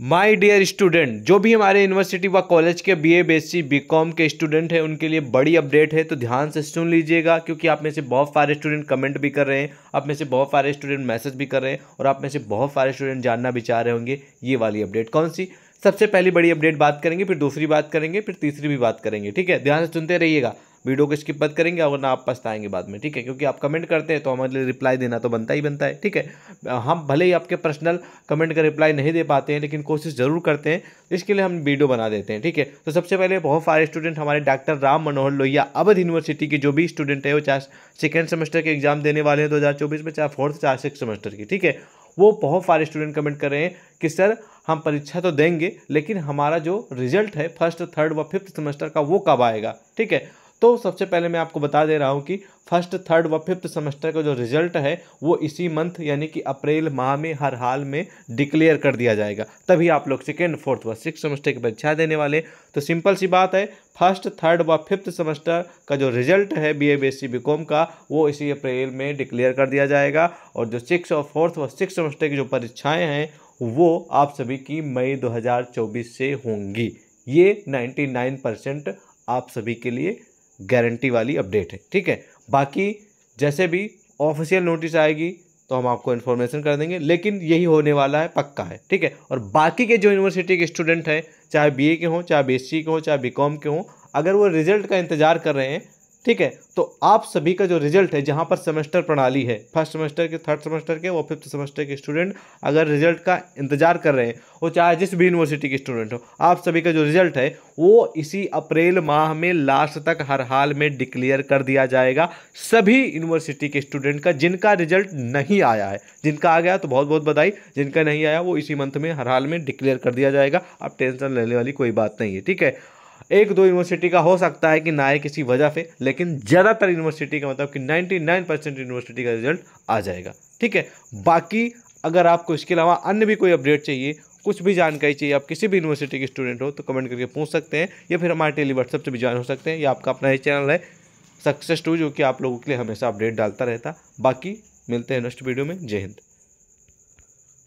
my dear student जो भी हमारे यूनिवर्सिटी व कॉलेज के बीए बीएससी बीकॉम के स्टूडेंट हैं उनके लिए बड़ी अपडेट है तो ध्यान से सुन लीजिएगा क्योंकि आप में से बहुत सारे स्टूडेंट कमेंट भी कर रहे हैं आप में से बहुत सारे स्टूडेंट मैसेज भी कर रहे हैं और आप में से बहुत सारे स्टूडेंट जानना भी चाह रहे होंगे ये वाली अपडेट कौन सी सबसे पहली बड़ी अपडेट बात करेंगे फिर दूसरी बात करेंगे फिर तीसरी भी बात करेंगे ठीक है ध्यान से सुनते रहिएगा वीडियो को स्किप मत करेंगे और ना आप पछताएंगे बाद में ठीक है क्योंकि आप कमेंट करते हैं तो हमारे लिए रिप्लाई देना तो बनता ही बनता है ठीक है हम भले ही आपके पर्सनल कमेंट का रिप्लाई नहीं दे पाते हैं लेकिन कोशिश ज़रूर करते हैं इसके लिए हम वीडियो बना देते हैं ठीक है तो सबसे पहले बहुत सारे स्टूडेंट हमारे डॉक्टर राम मनोहर लोहिया अवध यूनिवर्सिटी के जो भी स्टूडेंट है वो चाहे सेकेंड सेमेस्टर के एग्जाम देने वाले हैं दो में चाहे फोर्थ चाहे सिक्स सेमेस्टर की ठीक है वो बहुत सारे स्टूडेंट कमेंट कर रहे हैं कि सर हम परीक्षा तो देंगे लेकिन हमारा जो रिजल्ट है फर्स्ट थर्ड व फिफ्थ सेमेस्टर का वो कब आएगा ठीक है तो सबसे पहले मैं आपको बता दे रहा हूँ कि फर्स्ट थर्ड व फिफ्थ सेमेस्टर का जो रिजल्ट है वो इसी मंथ यानी कि अप्रैल माह में हर हाल में डिक्लेयर कर दिया जाएगा तभी आप लोग सेकेंड फोर्थ व सिक्स सेमेस्टर की परीक्षा देने वाले तो सिंपल सी बात है फर्स्ट थर्ड व फिफ्थ सेमेस्टर का जो रिजल्ट है B A B S C B com का वो इसी अप्रैल में डिक्लेयर कर दिया जाएगा और जो सिक्स और फोर्थ व सिक्स सेमेस्टर की जो परीक्षाएँ हैं वो आप सभी की मई 2024 से होंगी ये 99 परसेंट आप सभी के लिए गारंटी वाली अपडेट है ठीक है बाकी जैसे भी ऑफिशियल नोटिस आएगी तो हम आपको इन्फॉर्मेशन कर देंगे लेकिन यही होने वाला है पक्का है ठीक है और बाकी के जो यूनिवर्सिटी के स्टूडेंट हैं चाहे बीए के हों चाहे बीएससी के हों चाहे बीकॉम के हों अगर वो रिजल्ट का इंतज़ार कर रहे हैं ठीक है तो आप सभी का जो रिजल्ट है जहाँ पर सेमेस्टर प्रणाली है फर्स्ट सेमेस्टर के थर्ड सेमेस्टर के और फिफ्थ सेमेस्टर के स्टूडेंट अगर रिजल्ट का इंतजार कर रहे हैं वो चाहे जिस भी यूनिवर्सिटी के स्टूडेंट हो आप सभी का जो रिजल्ट है वो इसी अप्रैल माह में लास्ट तक हर हाल में डिक्लेयर कर दिया जाएगा सभी यूनिवर्सिटी के स्टूडेंट का जिनका रिजल्ट नहीं आया है जिनका आ गया तो बहुत बहुत बधाई जिनका नहीं आया वो इसी मंथ में हर हाल में डिक्लेयर कर दिया जाएगा आप टेंशन लेने वाली कोई बात नहीं है ठीक है एक दो यूनिवर्सिटी का हो सकता है कि ना आए किसी वजह से लेकिन ज़्यादातर यूनिवर्सिटी का मतलब कि 99 परसेंट यूनिवर्सिटी का रिजल्ट आ जाएगा ठीक है बाकी अगर आपको इसके अलावा अन्य भी कोई अपडेट चाहिए कुछ भी जानकारी चाहिए आप किसी भी यूनिवर्सिटी के स्टूडेंट हो तो कमेंट करके पूछ सकते हैं या फिर हमारे टेली व्हाट्सएप से भी ज्वाइन हो सकते हैं या आपका अपना ही चैनल है सक्सेस टू जो कि आप लोगों के लिए हमेशा अपडेट डालता रहता बाकी मिलते हैं नेक्स्ट वीडियो में जय हिंद